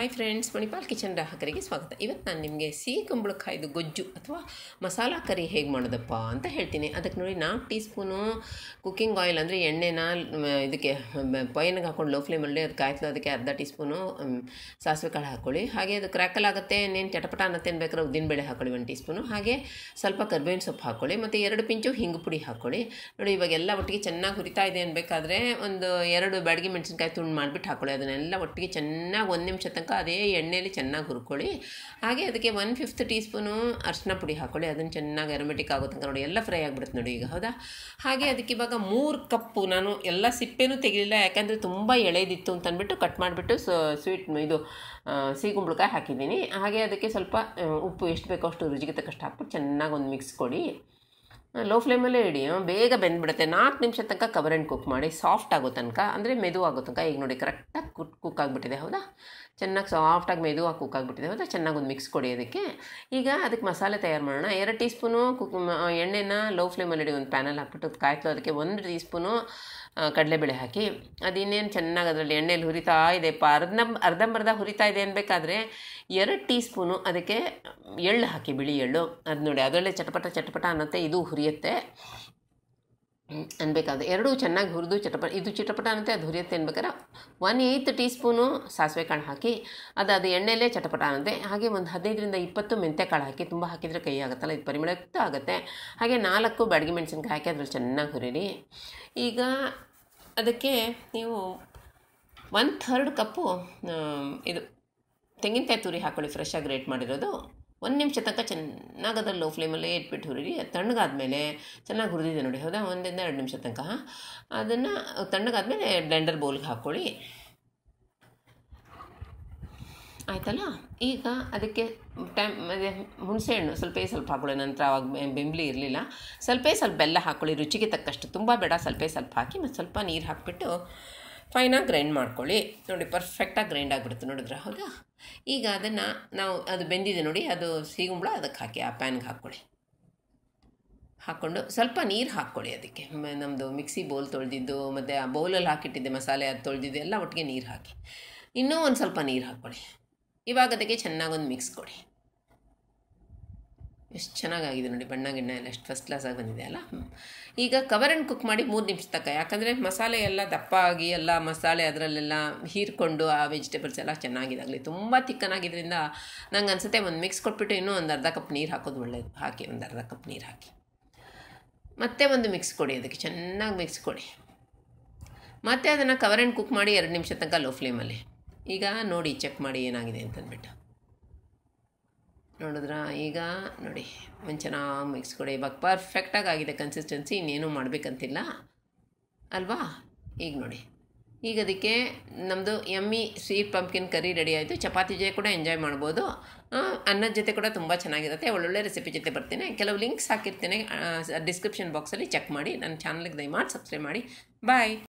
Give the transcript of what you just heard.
hi friends Manipal kitchen ಗ್ರಾಹಕರಿಗೆ ಸ್ವಾಗತ ಇವತ್ತು ನಾನು ನಿಮಗೆ ಸಿಹಿ ಕುಂಬಳಕಾಯಿದು ಗೊಜ್ಜು ಅಥವಾ ಮಸಾಲ ಕರಿ ಹೇಗೆ ಮಾಡೋದಪ್ಪ ಅಂತ ಹೇಳ್ತೀನಿ ಅದಕ್ಕೆ ನೋಡಿ ನಾಲ್ಕು ಟೀ ಸ್ಪೂನು ಕುಕ್ಕಿಂಗ್ ಆಯಿಲ್ ಅಂದರೆ ಎಣ್ಣೆನ ಇದಕ್ಕೆ ಪೈನಿಗೆ ಹಾಕೊಂಡು ಲೋ ಫ್ಲೇಮಲ್ಲಿ ಅದು ಕಾಯ್ತು ಅದಕ್ಕೆ ಅರ್ಧ ಟೀ ಸ್ಪೂನು ಸಾಸಿವೆ ಕಾಳು ಹಾಕ್ಕೊಳ್ಳಿ ಹಾಗೆ ಅದು ಕ್ರ್ಯಾಕಲ್ ಆಗುತ್ತೆ ಇನ್ನೇನು ಚಟಪಟ ಅನ್ನತ್ತೇನು ಬೇಕಾದ್ರೆ ಉದ್ದಿನ ಬೇಳೆ ಹಾಕ್ಕೊಳ್ಳಿ ಒಂದು ಟೀ ಸ್ಪೂನು ಹಾಗೆ ಸ್ವಲ್ಪ ಕರ್ಬೇವಿನ ಸೊಪ್ಪು ಹಾಕ್ಕೊಳ್ಳಿ ಮತ್ತು ಎರಡು ಪಿಂಚು ಹಿಂಗು ಪುಡಿ ಹಾಕ್ಕೊಳ್ಳಿ ನೋಡಿ ಇವಾಗೆಲ್ಲ ಒಟ್ಟಿಗೆ ಚೆನ್ನಾಗಿ ಹುರಿತಾ ಇದೆ ಅನ್ಬೇಕಾದ್ರೆ ಒಂದು ಎರಡು ಬ್ಯಾಡಗಿ ಮೆಣಸಿನ್ಕಾಯಿ ತುಂಡು ಮಾಡಿಬಿಟ್ಟು ಹಾಕ್ಕೊಳ್ಳಿ ಅದನ್ನೆಲ್ಲ ಒಟ್ಟಿಗೆ ಚೆನ್ನಾಗಿ ಒಂದು ನಿಮಿಷ ತನಕ ಅದೇ ಎಣ್ಣೆಯಲ್ಲಿ ಚೆನ್ನಾಗಿ ಹುರ್ಕೊಳ್ಳಿ ಹಾಗೆ ಅದಕ್ಕೆ ಒನ್ ಫಿಫ್ತ್ ಟೀ ಸ್ಪೂನು ಅರ್ಶಿನ ಪುಡಿ ಹಾಕೊಳ್ಳಿ ಅದನ್ನು ಚೆನ್ನಾಗಿ ಅರಮೆಟಿಕ್ ಆಗೋ ತನಕ ನೋಡಿ ಎಲ್ಲ ಫ್ರೈ ಆಗಿಬಿಡುತ್ತೆ ನೋಡಿ ಈಗ ಹೌದಾ ಹಾಗೆ ಅದಕ್ಕೆ ಇವಾಗ ಮೂರು ಕಪ್ಪು ನಾನು ಎಲ್ಲ ಸಿಪ್ಪೆನೂ ತೆಗಿಲಿಲ್ಲ ಯಾಕೆಂದರೆ ತುಂಬ ಎಳೆದಿತ್ತು ಅಂತ ಕಟ್ ಮಾಡಿಬಿಟ್ಟು ಸ್ವೀಟ್ ಇದು ಸಿಹಿ ಹಾಕಿದ್ದೀನಿ ಹಾಗೆ ಅದಕ್ಕೆ ಸ್ವಲ್ಪ ಉಪ್ಪು ಎಷ್ಟು ಬೇಕೋ ಅಷ್ಟು ರುಚಿಗೆ ತಕ್ಕಷ್ಟು ಹಾಕ್ಬಿಟ್ಟು ಚೆನ್ನಾಗಿ ಒಂದು ಮಿಕ್ಸ್ ಕೊಡಿ ಲೋ ಫ್ಲೇಮಲ್ಲೇ ಇಡಿ ಬೇಗ ಬೆಂದ್ಬಿಡುತ್ತೆ ನಾಲ್ಕು ನಿಮಿಷ ತನಕ ಕವರ್ ಆ್ಯಂಡ್ ಕುಕ್ ಮಾಡಿ ಸಾಫ್ಟ್ ಆಗೋ ತನಕ ಅಂದರೆ ಮೆದು ಆಗೋ ತನಕ ಈಗ ನೋಡಿ ಕರೆಕ್ಟಾಗಿ ಕುಕ್ ಕುಕ್ ಆಗಿಬಿಟ್ಟಿದೆ ಹೌದಾ ಚೆನ್ನಾಗಿ ಸಾಫ್ಟಾಗಿ ಮೆದುವಾಗಿ ಕುಕ್ ಆಗಿಬಿಟ್ಟಿದೆ ಹೌದಾ ಚೆನ್ನಾಗಿ ಒಂದು ಮಿಕ್ಸ್ ಕೊಡಿ ಅದಕ್ಕೆ ಈಗ ಅದಕ್ಕೆ ಮಸಾಲೆ ತಯಾರು ಮಾಡೋಣ ಎರಡು ಟೀ ಸ್ಪೂನು ಕುಕ್ ಎಣ್ಣೆನ ಲೋ ಫ್ಲೇಮಲ್ಲಿ ಇಡಿ ಒಂದು ಪ್ಯಾನಲ್ಲಿ ಹಾಕ್ಬಿಟ್ಟು ಕಾಯ್ತು ಅದಕ್ಕೆ ಒಂದು ಟೀ ಸ್ಪೂನು ಕಡಲೆಬೇಳೆ ಹಾಕಿ ಅದಿನ್ನೇನು ಚೆನ್ನಾಗಿ ಅದರಲ್ಲಿ ಎಣ್ಣೆಲಿ ಹುರಿತಾ ಇದೆ ಪ ಅರ್ಧ ಅರ್ಧಂಬರ್ಧ ಹುರಿತಾ ಇದೆ ಅನ್ಬೇಕಾದ್ರೆ ಎರಡು ಟೀ ಸ್ಪೂನು ಅದಕ್ಕೆ ಎಳ್ಳು ಹಾಕಿ ಬಿಳಿ ಎಳ್ಳು ಅದು ನೋಡಿ ಅದರಲ್ಲೇ ಚಟಪಟ ಚಟಪಟ ಅನ್ನತ್ತೆ ಇದು ಹುರಿಯುತ್ತೆ ಅನ್ಬೇಕಾದ್ರೆ ಎರಡೂ ಚೆನ್ನಾಗಿ ಹುರಿದು ಚಟಪಟ ಇದು ಚಟಪಟ ಅನ್ನತ್ತೆ ಅದು ಹುರಿಯುತ್ತೆ ಅನ್ಬೇಕಾದ್ರೆ ಒನ್ ಏಯ್ತ್ ಟೀ ಸ್ಪೂನು ಸಾಸಿವೆ ಕಾಳು ಹಾಕಿ ಅದು ಅದು ಎಣ್ಣೆಲೇ ಚಟಪಟ ಅನ್ನತ್ತೆ ಹಾಗೆ ಒಂದು ಹದಿನೈದರಿಂದ ಇಪ್ಪತ್ತು ಮೆಂತ್ಯ ಕಾಳು ಹಾಕಿ ತುಂಬ ಹಾಕಿದರೆ ಕೈ ಆಗುತ್ತಲ್ಲ ಇದು ಪರಿಮಳಯುಕ್ತ ಆಗುತ್ತೆ ಹಾಗೆ ನಾಲ್ಕು ಬ್ಯಾಡಗಿ ಮೆಣಸಿನ್ಕಾಯಿ ಹಾಕಿ ಅದ್ರಲ್ಲಿ ಚೆನ್ನಾಗಿ ಹುರಿರಿ ಈಗ ಅದಕ್ಕೆ ನೀವು ಒನ್ ಥರ್ಡ್ ಕಪ್ಪು ಇದು ತೆಂಗಿನಕಾಯಿ ತುರಿ ಹಾಕ್ಕೊಳ್ಳಿ ಫ್ರೆಶಾಗಿ ರೇಟ್ ಮಾಡಿರೋದು ಒಂದು ನಿಮಿಷ ತನಕ ಚೆನ್ನಾಗಿ ಅದ್ರಲ್ಲಿ ಲೋ ಫ್ಲೇಮಲ್ಲೇ ಇಟ್ಬಿಟ್ಟು ಹುರಿ ತಣ್ಣಗಾದಮೇಲೆ ಚೆನ್ನಾಗಿ ಹುರಿದಿದೆ ನೋಡಿ ಹೌದಾ ಒಂದಿಂದ ಎರಡು ನಿಮಿಷ ತನಕ ಅದನ್ನು ತಣ್ಣಗಾದಮೇಲೆ ಬ್ಲೆಂಡರ್ ಬೌಲ್ಗೆ ಹಾಕ್ಕೊಳ್ಳಿ ಆಯಿತಲ್ಲ ಈಗ ಅದಕ್ಕೆ ಟೈಮ್ ಅದೇ ಹುಣಸೆ ಹಣ್ಣು ಸ್ವಲ್ಪ ಸ್ವಲ್ಪ ಹಾಕ್ಕೊಳ್ಳಿ ನಂತರ ಅವಾಗ ಬೆಂಬಲಿ ಇರಲಿಲ್ಲ ಸ್ವಲ್ಪ ಸ್ವಲ್ಪ ಬೆಲ್ಲ ಹಾಕ್ಕೊಳ್ಳಿ ರುಚಿಗೆ ತಕ್ಕಷ್ಟು ತುಂಬ ಬೇಡ ಸ್ವಲ್ಪ ಸ್ವಲ್ಪ ಹಾಕಿ ಮತ್ತು ಸ್ವಲ್ಪ ನೀರು ಹಾಕಿಬಿಟ್ಟು ಫೈನಾಗಿ ಗ್ರೈಂಡ್ ಮಾಡ್ಕೊಳ್ಳಿ ನೋಡಿ ಪರ್ಫೆಕ್ಟಾಗಿ ಗ್ರೈಂಡ್ ಆಗಿಬಿಡುತ್ತೆ ನೋಡಿದ್ರೆ ಹೌದಾ ಈಗ ಅದನ್ನು ನಾವು ಅದು ಬೆಂದಿದೆ ನೋಡಿ ಅದು ಸೀಗುಂಬಳ ಅದಕ್ಕೆ ಹಾಕಿ ಆ ಪ್ಯಾನ್ಗೆ ಹಾಕ್ಕೊಳ್ಳಿ ಹಾಕ್ಕೊಂಡು ಸ್ವಲ್ಪ ನೀರು ಹಾಕ್ಕೊಳ್ಳಿ ಅದಕ್ಕೆ ನಮ್ಮದು ಮಿಕ್ಸಿ ಬೌಲ್ ತೊಳೆದಿದ್ದು ಮತ್ತು ಆ ಬೌಲಲ್ಲಿ ಹಾಕಿಟ್ಟಿದ್ದೆ ಮಸಾಲೆ ಅದು ತೊಳೆದಿದ್ದು ಎಲ್ಲ ಒಟ್ಟಿಗೆ ನೀರು ಹಾಕಿ ಇನ್ನೂ ಒಂದು ಸ್ವಲ್ಪ ನೀರು ಹಾಕ್ಕೊಳ್ಳಿ ಇವಾಗ ಅದಕ್ಕೆ ಚೆನ್ನಾಗೊಂದು ಮಿಕ್ಸ್ ಕೊಡಿ ಎಷ್ಟು ಚೆನ್ನಾಗಾಗಿದೆ ನೋಡಿ ಬಣ್ಣ ಗಿಣ್ಣ ಎಲ್ಲ ಎಷ್ಟು ಫಸ್ಟ್ ಕ್ಲಾಸಾಗಿ ಬಂದಿದೆ ಅಲ್ಲ ಈಗ ಕವರ್ ಕವರನ್ನು ಕುಕ್ ಮಾಡಿ ಮೂರು ನಿಮಿಷ ತಕ್ಕ ಯಾಕಂದರೆ ಮಸಾಲೆ ಎಲ್ಲ ದಪ್ಪ ಆಗಿ ಎಲ್ಲ ಮಸಾಲೆ ಅದರಲ್ಲೆಲ್ಲ ಹೀರ್ಕೊಂಡು ಆ ವೆಜಿಟೇಬಲ್ಸ್ ಎಲ್ಲ ಚೆನ್ನಾಗಿದಾಗಲಿ ತುಂಬ ತಿಕ್ಕನಾಗಿದ್ದರಿಂದ ನಂಗೆ ಅನಿಸುತ್ತೆ ಒಂದು ಮಿಕ್ಸ್ ಕೊಟ್ಬಿಟ್ಟು ಇನ್ನೂ ಒಂದು ಅರ್ಧ ಕಪ್ ನೀರು ಹಾಕೋದು ಒಳ್ಳೆಯದು ಹಾಕಿ ಒಂದು ಅರ್ಧ ಕಪ್ ನೀರು ಹಾಕಿ ಮತ್ತೆ ಒಂದು ಮಿಕ್ಸ್ ಕೊಡಿ ಅದಕ್ಕೆ ಚೆನ್ನಾಗಿ ಮಿಕ್ಸ್ ಕೊಡಿ ಮತ್ತೆ ಅದನ್ನು ಕವರ್ ಆ್ಯಂಡ್ ಕುಕ್ ಮಾಡಿ ಎರಡು ನಿಮಿಷ ತನಕ ಲೋ ಫ್ಲೇಮಲ್ಲಿ ಈಗ ನೋಡಿ ಚೆಕ್ ಮಾಡಿ ಏನಾಗಿದೆ ಅಂತಂದ್ಬಿಟ್ಟು ನೋಡಿದ್ರಾ ಈಗ ನೋಡಿ ಒಂದು ಚೆನ್ನಾಗಿ ಮಿಕ್ಸ್ ಕೊಡಿ ಇವಾಗ ಪರ್ಫೆಕ್ಟಾಗಿ ಆಗಿದೆ ಕನ್ಸಿಸ್ಟೆನ್ಸಿ ಇನ್ನೇನು ಮಾಡಬೇಕಂತಿಲ್ಲ ಅಲ್ವಾ ಈಗ ನೋಡಿ ಈಗ ಅದಕ್ಕೆ ನಮ್ಮದು ಎಮ್ಮಿ ಸ್ವೀಟ್ ಪಂಪ್ಕಿನ್ ಕರಿ ರೆಡಿ ಆಯಿತು ಚಪಾತಿ ಜೊತೆ ಕೂಡ ಎಂಜಾಯ್ ಮಾಡ್ಬೋದು ಅನ್ನದ ಜೊತೆ ಕೂಡ ತುಂಬ ಚೆನ್ನಾಗಿರುತ್ತೆ ಒಳ್ಳೊಳ್ಳೆ ರೆಸಿಪಿ ಜೊತೆ ಬರ್ತೀನಿ ಕೆಲವು ಲಿಂಕ್ಸ್ ಹಾಕಿರ್ತೀನಿ ಡಿಸ್ಕ್ರಿಪ್ಷನ್ ಬಾಕ್ಸಲ್ಲಿ ಚೆಕ್ ಮಾಡಿ ನನ್ನ ಚಾನಲ್ಗೆ ದಯಮಾಡಿ ಸಬ್ಸ್ಕ್ರೈಬ್ ಮಾಡಿ ಬಾಯ್